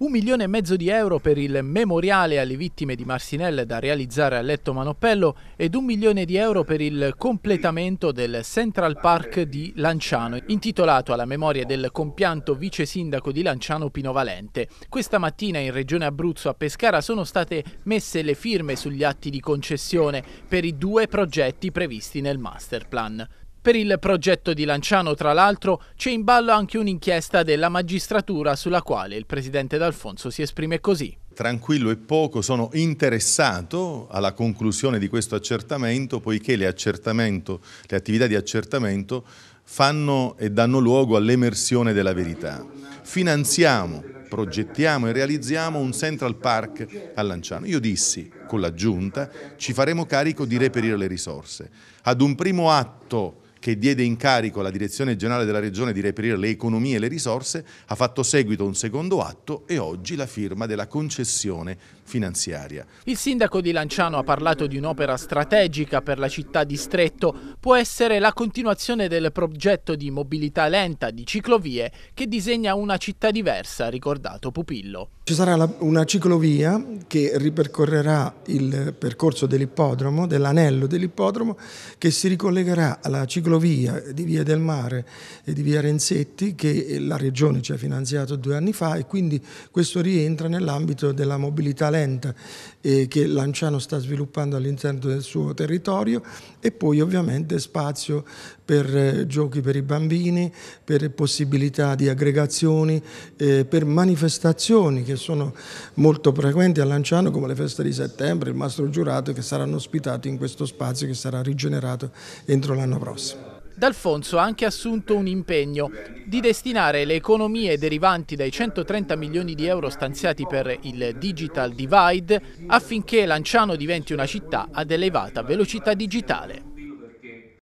Un milione e mezzo di euro per il memoriale alle vittime di Marsinelle da realizzare a Letto Manopello ed un milione di euro per il completamento del Central Park di Lanciano, intitolato alla memoria del compianto vice sindaco di Lanciano Pino Valente. Questa mattina in Regione Abruzzo a Pescara sono state messe le firme sugli atti di concessione per i due progetti previsti nel master plan. Per il progetto di Lanciano, tra l'altro, c'è in ballo anche un'inchiesta della magistratura sulla quale il presidente D'Alfonso si esprime così. Tranquillo e poco, sono interessato alla conclusione di questo accertamento poiché le, le attività di accertamento fanno e danno luogo all'emersione della verità. Finanziamo, progettiamo e realizziamo un Central Park a Lanciano. Io dissi, con la Giunta, ci faremo carico di reperire le risorse. Ad un primo atto che diede incarico alla Direzione Generale della Regione di reperire le economie e le risorse, ha fatto seguito un secondo atto e oggi la firma della concessione finanziaria. Il sindaco di Lanciano ha parlato di un'opera strategica per la città distretto, può essere la continuazione del progetto di mobilità lenta di ciclovie che disegna una città diversa, ricordato Pupillo. Ci sarà una ciclovia che ripercorrerà il percorso dell'ippodromo, dell'anello dell'ippodromo, che si ricollegherà alla ciclovia di Via del Mare e di Via Renzetti che la Regione ci ha finanziato due anni fa e quindi questo rientra nell'ambito della mobilità lenta eh, che Lanciano sta sviluppando all'interno del suo territorio e poi ovviamente spazio per eh, giochi per i bambini, per possibilità di aggregazioni, eh, per manifestazioni che sono molto frequenti a Lanciano come le feste di settembre, il mastro giurato che saranno ospitati in questo spazio che sarà rigenerato entro l'anno prossimo. D'Alfonso ha anche assunto un impegno di destinare le economie derivanti dai 130 milioni di euro stanziati per il Digital Divide affinché Lanciano diventi una città ad elevata velocità digitale.